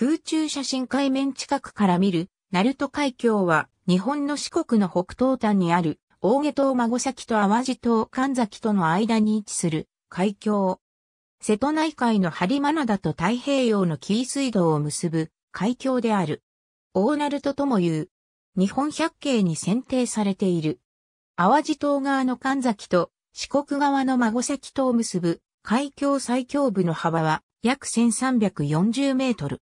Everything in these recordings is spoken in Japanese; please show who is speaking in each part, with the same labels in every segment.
Speaker 1: 空中写真海面近くから見る、鳴門海峡は、日本の四国の北東端にある、大下島孫崎と淡路島神崎との間に位置する、海峡。瀬戸内海の針間灘と太平洋の紀伊水道を結ぶ、海峡である。大鳴門とも言う。日本百景に選定されている。淡路島側の神崎と四国側の孫崎島を結ぶ海峡最強部の幅は約1340メートル。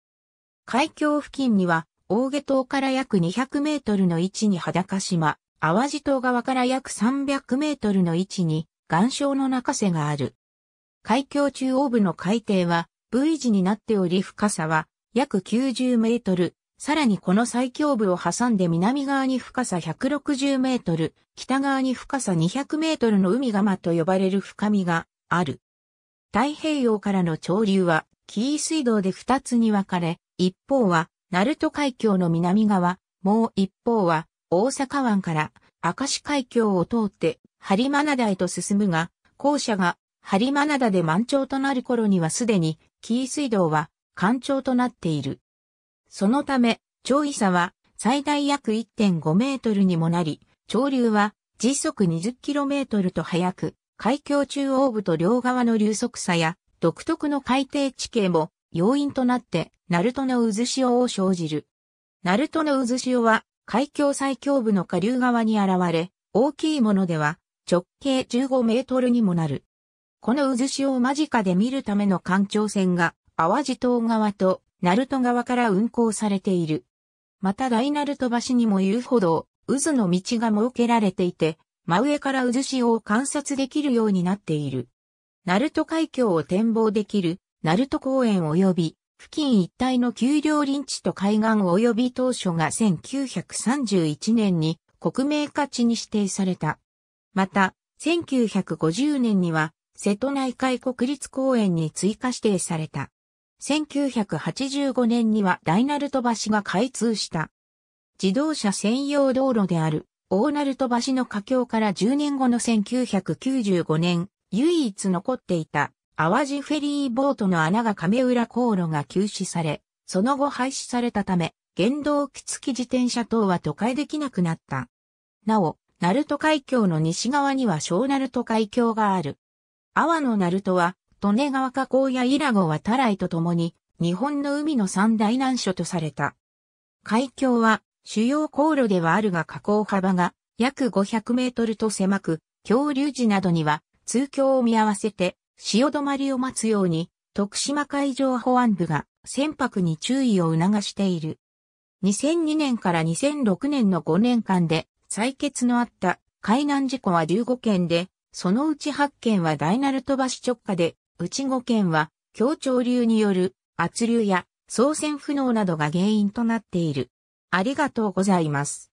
Speaker 1: 海峡付近には、大下島から約200メートルの位置に裸島、淡路島側から約300メートルの位置に、岩礁の中瀬がある。海峡中央部の海底は V 字になっており深さは約90メートル。さらにこの最強部を挟んで南側に深さ160メートル、北側に深さ200メートルの海釜と呼ばれる深みがある。太平洋からの潮流は紀伊水道で2つに分かれ、一方は、鳴門海峡の南側、もう一方は、大阪湾から、明石海峡を通って、針真灘へと進むが、後者が、針真灘で満潮となる頃にはすでに、紀伊水道は、干潮となっている。そのため、潮位差は、最大約1.5メートルにもなり、潮流は、時速20キロメートルと速く、海峡中央部と両側の流速差や、独特の海底地形も、要因となって、ナルトの渦潮を生じる。ナルトの渦潮は、海峡最強部の下流側に現れ、大きいものでは、直径15メートルにもなる。この渦潮を間近で見るための環状線が、淡路島側と、鳴門側から運行されている。また大鳴門橋にも遊歩道、渦の道が設けられていて、真上から渦潮を観察できるようになっている。ナルト海峡を展望できるナルト公園及び付近一帯の丘陵林地と海岸及び当初が1931年に国名価値に指定された。また、1950年には瀬戸内海国立公園に追加指定された。1985年には大ルト橋が開通した。自動車専用道路である大鳴門橋の架橋から10年後の1995年、唯一残っていた淡路フェリーボートの穴が亀浦航路が休止され、その後廃止されたため、原動機付き自転車等は渡海できなくなった。なお、鳴門海峡の西側には小鳴門海峡がある。阿波の鳴門は、利根川河口や伊良湖はタライと共に、日本の海の三大難所とされた。海峡は、主要航路ではあるが河口幅が、約500メートルと狭く、恐竜時などには、通峡を見合わせて、潮止まりを待つように、徳島海上保安部が船舶に注意を促している。2002年から2006年の5年間で採決のあった海難事故は15件で、そのうち8件は大鳴飛ばし直下で、うち5件は強潮流による圧流や操船不能などが原因となっている。ありがとうございます。